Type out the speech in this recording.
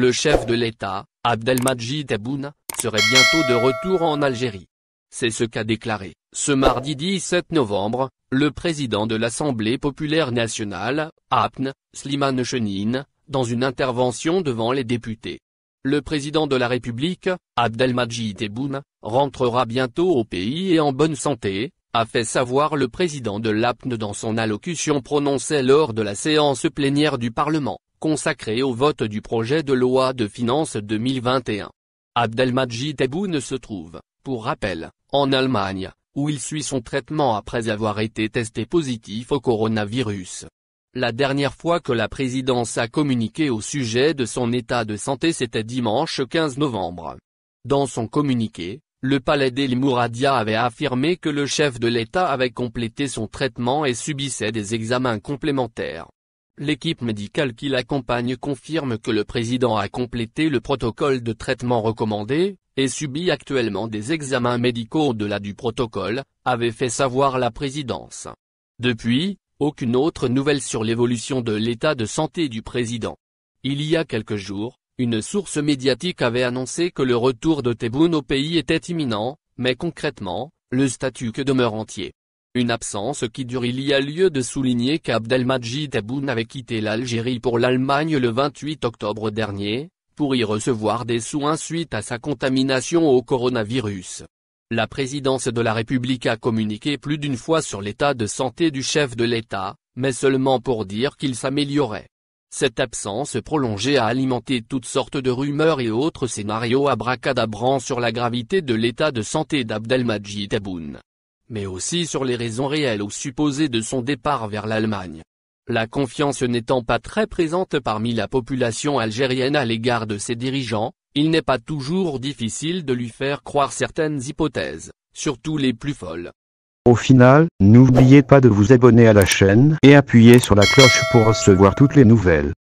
Le chef de l'État, Abdelmadjid Tebboune, serait bientôt de retour en Algérie. C'est ce qu'a déclaré, ce mardi 17 novembre, le président de l'Assemblée populaire nationale, APN, Slimane Chenine, dans une intervention devant les députés. Le président de la République, Abdelmadjid Tebboune, rentrera bientôt au pays et en bonne santé, a fait savoir le président de l'APN e dans son allocution prononcée lors de la séance plénière du Parlement consacré au vote du projet de loi de finances 2021. Abdelmadjid Tebboune se trouve, pour rappel, en Allemagne, où il suit son traitement après avoir été testé positif au coronavirus. La dernière fois que la présidence a communiqué au sujet de son état de santé c'était dimanche 15 novembre. Dans son communiqué, le palais d'El Mouradia avait affirmé que le chef de l'État avait complété son traitement et subissait des examens complémentaires. L'équipe médicale qui l'accompagne confirme que le président a complété le protocole de traitement recommandé, et subit actuellement des examens médicaux au-delà du protocole, avait fait savoir la présidence. Depuis, aucune autre nouvelle sur l'évolution de l'état de santé du président. Il y a quelques jours, une source médiatique avait annoncé que le retour de Tebboune au pays était imminent, mais concrètement, le statut que demeure entier. Une absence qui dure il y a lieu de souligner qu'Abdelmajid Tebboune avait quitté l'Algérie pour l'Allemagne le 28 octobre dernier, pour y recevoir des soins suite à sa contamination au coronavirus. La présidence de la République a communiqué plus d'une fois sur l'état de santé du chef de l'État, mais seulement pour dire qu'il s'améliorait. Cette absence prolongée a alimenté toutes sortes de rumeurs et autres scénarios abracadabrants sur la gravité de l'état de santé d'Abdelmajid Tebboune mais aussi sur les raisons réelles ou supposées de son départ vers l'Allemagne. La confiance n'étant pas très présente parmi la population algérienne à l'égard de ses dirigeants, il n'est pas toujours difficile de lui faire croire certaines hypothèses, surtout les plus folles. Au final, n'oubliez pas de vous abonner à la chaîne et appuyer sur la cloche pour recevoir toutes les nouvelles.